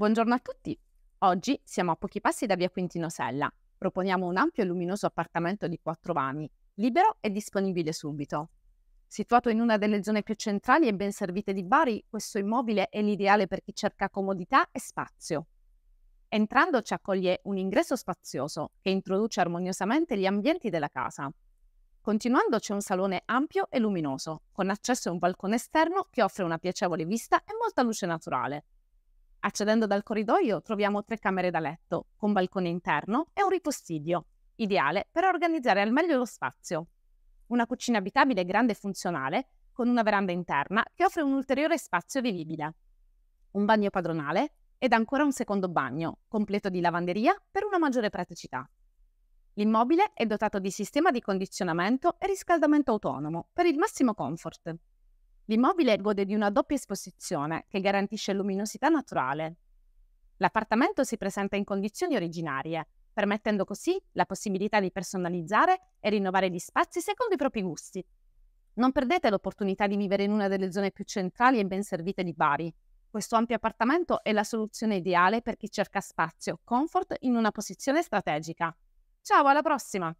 Buongiorno a tutti. Oggi siamo a pochi passi da via Quintino Sella. Proponiamo un ampio e luminoso appartamento di quattro vani, libero e disponibile subito. Situato in una delle zone più centrali e ben servite di Bari, questo immobile è l'ideale per chi cerca comodità e spazio. Entrando ci accoglie un ingresso spazioso che introduce armoniosamente gli ambienti della casa. Continuando c'è un salone ampio e luminoso, con accesso a un balcone esterno che offre una piacevole vista e molta luce naturale, Accedendo dal corridoio troviamo tre camere da letto, con balcone interno e un ripostiglio, ideale per organizzare al meglio lo spazio. Una cucina abitabile grande e funzionale, con una veranda interna che offre un ulteriore spazio vivibile. Un bagno padronale ed ancora un secondo bagno, completo di lavanderia per una maggiore praticità. L'immobile è dotato di sistema di condizionamento e riscaldamento autonomo per il massimo comfort. L'immobile gode di una doppia esposizione che garantisce luminosità naturale. L'appartamento si presenta in condizioni originarie, permettendo così la possibilità di personalizzare e rinnovare gli spazi secondo i propri gusti. Non perdete l'opportunità di vivere in una delle zone più centrali e ben servite di Bari. Questo ampio appartamento è la soluzione ideale per chi cerca spazio, comfort in una posizione strategica. Ciao, alla prossima!